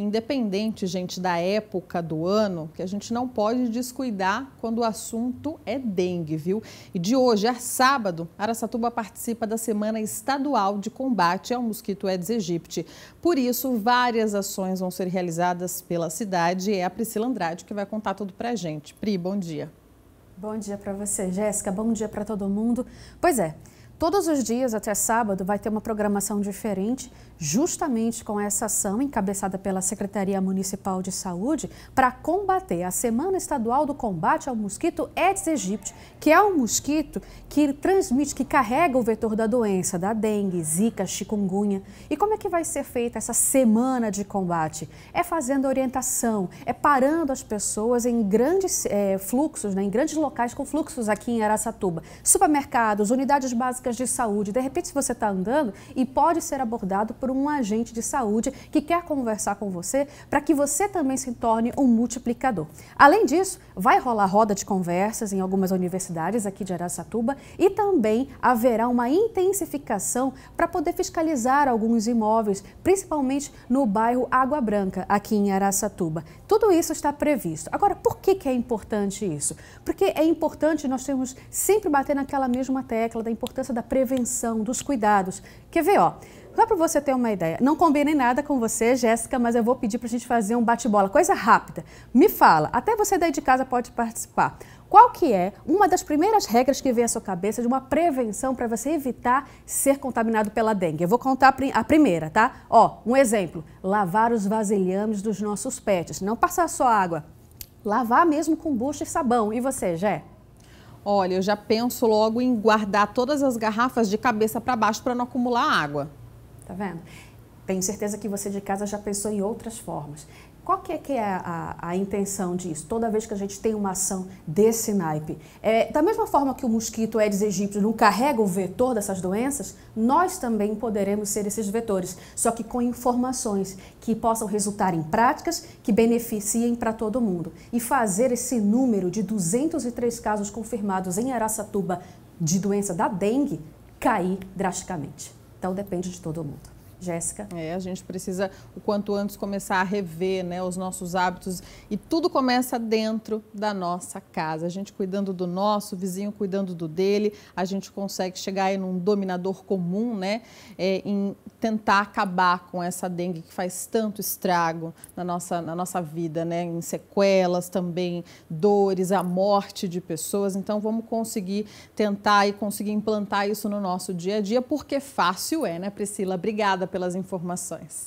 independente, gente, da época do ano, que a gente não pode descuidar quando o assunto é dengue, viu? E de hoje a sábado, Araçatuba participa da Semana Estadual de Combate ao Mosquito Aedes aegypti. Por isso, várias ações vão ser realizadas pela cidade e é a Priscila Andrade que vai contar tudo pra gente. Pri, bom dia. Bom dia para você, Jéssica. Bom dia para todo mundo. Pois é, Todos os dias até sábado vai ter uma programação diferente, justamente com essa ação encabeçada pela Secretaria Municipal de Saúde para combater a Semana Estadual do Combate ao Mosquito Aedes aegypti, que é um mosquito que transmite, que carrega o vetor da doença, da dengue, zika, chikungunya. E como é que vai ser feita essa semana de combate? É fazendo orientação, é parando as pessoas em grandes é, fluxos, né, em grandes locais com fluxos aqui em Araçatuba. Supermercados, unidades básicas básicas de saúde. De repente, se você está andando e pode ser abordado por um agente de saúde que quer conversar com você para que você também se torne um multiplicador. Além disso, vai rolar roda de conversas em algumas universidades aqui de Araçatuba e também haverá uma intensificação para poder fiscalizar alguns imóveis, principalmente no bairro Água Branca, aqui em Araçatuba. Tudo isso está previsto. Agora, por que, que é importante isso? Porque é importante nós temos sempre bater naquela mesma tecla da importância da prevenção, dos cuidados. Quer ver, ó? Só para você ter uma ideia, não combinei nada com você, Jéssica, mas eu vou pedir para a gente fazer um bate-bola, coisa rápida. Me fala, até você daí de casa pode participar. Qual que é uma das primeiras regras que vem à sua cabeça de uma prevenção para você evitar ser contaminado pela dengue? Eu vou contar a primeira, tá? Ó, um exemplo, lavar os vasilhames dos nossos pets, não passar só água, lavar mesmo com bucha e sabão. E você, Jé? Olha, eu já penso logo em guardar todas as garrafas de cabeça para baixo para não acumular água. Tá vendo? Tenho certeza que você de casa já pensou em outras formas. Qual que é, que é a, a, a, intenção disso? Toda vez que a gente tem uma ação desse naipe, é, da mesma forma que o mosquito Aedes aegypti não carrega o vetor dessas doenças, nós também poderemos ser esses vetores, só que com informações que possam resultar em práticas que beneficiem para todo mundo. E fazer esse número de 203 casos confirmados em Araçatuba de doença da dengue cair drasticamente. Então depende de todo mundo. Jéssica. É, a gente precisa o quanto antes começar a rever né, os nossos hábitos e tudo começa dentro da nossa casa. A gente cuidando do nosso, o vizinho cuidando do dele, a gente consegue chegar aí num dominador comum, né? É, em tentar acabar com essa dengue que faz tanto estrago na nossa, na nossa vida, né? Em sequelas também, dores, a morte de pessoas. Então vamos conseguir tentar e conseguir implantar isso no nosso dia a dia, porque fácil é, né, Priscila? Obrigada pelas informações.